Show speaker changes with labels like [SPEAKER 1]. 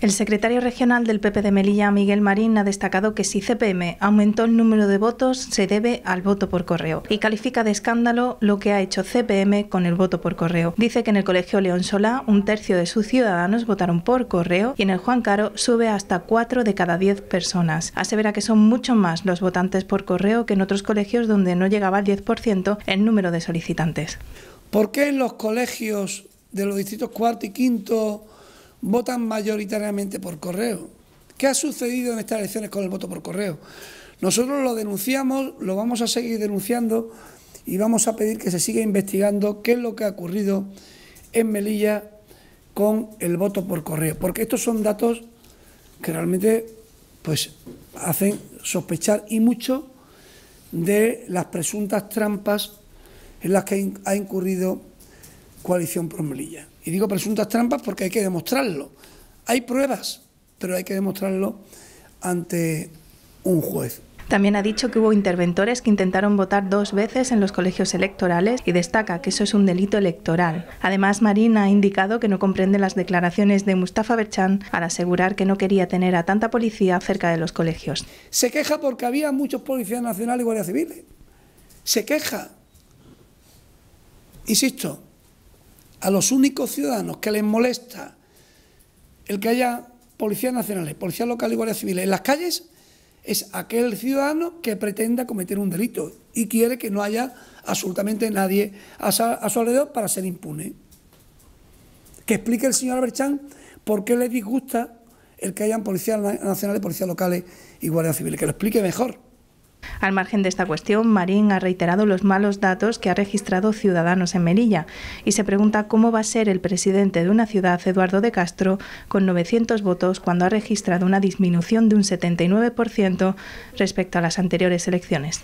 [SPEAKER 1] El secretario regional del PP de Melilla, Miguel Marín, ha destacado que si CPM aumentó el número de votos se debe al voto por correo y califica de escándalo lo que ha hecho CPM con el voto por correo. Dice que en el Colegio León Solá un tercio de sus ciudadanos votaron por correo y en el Juan Caro sube hasta cuatro de cada diez personas. Asevera que son mucho más los votantes por correo que en otros colegios
[SPEAKER 2] donde no llegaba al 10% el número de
[SPEAKER 1] solicitantes.
[SPEAKER 2] ¿Por qué en los colegios de los distritos cuarto y quinto votan mayoritariamente por correo. ¿Qué ha sucedido en estas elecciones con el voto por correo? Nosotros lo denunciamos, lo vamos a seguir denunciando y vamos a pedir que se siga investigando qué es lo que ha ocurrido en Melilla con el voto por correo, porque estos son datos que realmente pues hacen sospechar y mucho de las presuntas trampas en las que ha incurrido coalición por Y digo presuntas trampas porque hay que demostrarlo. Hay pruebas, pero hay que demostrarlo ante un juez. También ha dicho que hubo interventores que intentaron
[SPEAKER 1] votar dos veces en los colegios electorales y destaca que eso es un delito electoral. Además, Marina ha indicado que no comprende las declaraciones de Mustafa Berchan al asegurar que no quería tener a tanta policía cerca de los colegios.
[SPEAKER 2] Se queja porque había muchos policías nacionales y guardia civil. Se queja. Insisto, a los únicos ciudadanos que les molesta el que haya policías nacionales, policías locales y guardias civiles en las calles es aquel ciudadano que pretenda cometer un delito y quiere que no haya absolutamente nadie a su alrededor para ser impune. Que explique el señor Berchán por qué le disgusta el que hayan policías nacionales, policías locales y guardias civiles. Que lo explique mejor.
[SPEAKER 1] Al margen de esta cuestión, Marín ha reiterado los malos datos que ha registrado Ciudadanos en Melilla y se pregunta cómo va a ser el presidente de una ciudad, Eduardo de Castro, con 900 votos cuando ha registrado una disminución de un 79% respecto a las anteriores elecciones.